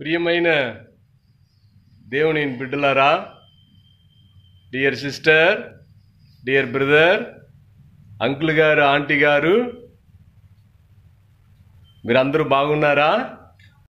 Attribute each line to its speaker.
Speaker 1: ప్రియమైన దేవుని బిడ్డలారా dear sister dear brother uncle గారు ఆంటీ గారు మీరందరూ బాగున్నారా